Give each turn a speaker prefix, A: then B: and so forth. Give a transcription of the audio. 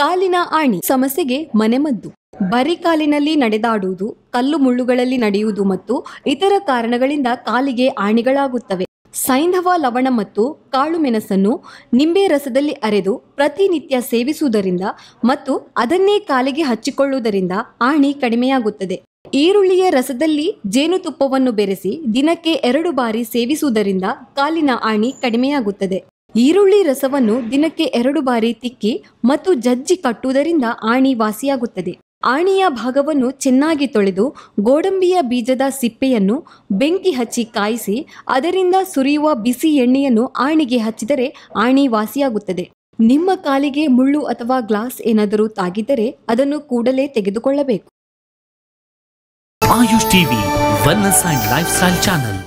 A: ಕಾಲಿನ ಆಣಿ ಸಮಸ್ಯೆಗೆ ಮನೆಮದ್ದು ಬರಿ ಕಾಲಿನಲ್ಲಿ ನಡೆದಾಡುವುದು ಕಲ್ಲು ಮುಳ್ಳುಗಳಲ್ಲಿ ನಡೆಯುವುದು ಮತ್ತು ಇತರ ಕಾರಣಗಳಿಂದ ಕಾಲಿಗೆ ಆಣಿಗಳಾಗುತ್ತವೆ ಸೈಂಧವ ಲವಣ ಮತ್ತು ಕಾಳು ಮೆಣಸನ್ನು ನಿಂಬೆ ರಸದಲ್ಲಿ ಅರೆದು ಪ್ರತಿನಿತ್ಯ ಸೇವಿಸುವುದರಿಂದ ಮತ್ತು ಅದನ್ನೇ ಕಾಲಿಗೆ ಹಚ್ಚಿಕೊಳ್ಳುವುದರಿಂದ ಆಣಿ ಕಡಿಮೆಯಾಗುತ್ತದೆ ಈರುಳ್ಳಿಯ ರಸದಲ್ಲಿ ಜೇನುತುಪ್ಪವನ್ನು ಬೆರೆಸಿ ದಿನಕ್ಕೆ ಎರಡು ಬಾರಿ ಸೇವಿಸುವುದರಿಂದ ಕಾಲಿನ ಆಣಿ ಕಡಿಮೆಯಾಗುತ್ತದೆ ಈರುಳ್ಳಿ ರಸವನ್ನು ದಿನಕ್ಕೆ ಎರಡು ಬಾರಿ ತಿಕ್ಕಿ ಮತ್ತು ಜಜ್ಜಿ ಕಟ್ಟುವುದರಿಂದ ಆಣಿ ವಾಸಿಯಾಗುತ್ತದೆ ಆಣಿಯ ಭಾಗವನ್ನು ಚೆನ್ನಾಗಿ ತೊಳೆದು ಗೋಡಂಬಿಯ ಬೀಜದ ಸಿಪ್ಪೆಯನ್ನು ಬೆಂಕಿ ಹಚ್ಚಿ ಕಾಯಿಸಿ ಅದರಿಂದ ಸುರಿಯುವ ಬಿಸಿ ಎಣ್ಣೆಯನ್ನು ಆಣಿಗೆ ಹಚ್ಚಿದರೆ ಆಣಿ ವಾಸಿಯಾಗುತ್ತದೆ ನಿಮ್ಮ ಕಾಲಿಗೆ ಮುಳ್ಳು ಅಥವಾ ಗ್ಲಾಸ್ ಏನಾದರೂ ತಾಗಿದ್ದರೆ ಅದನ್ನು ಕೂಡಲೇ ತೆಗೆದುಕೊಳ್ಳಬೇಕು
B: Ayush TV lifestyle channel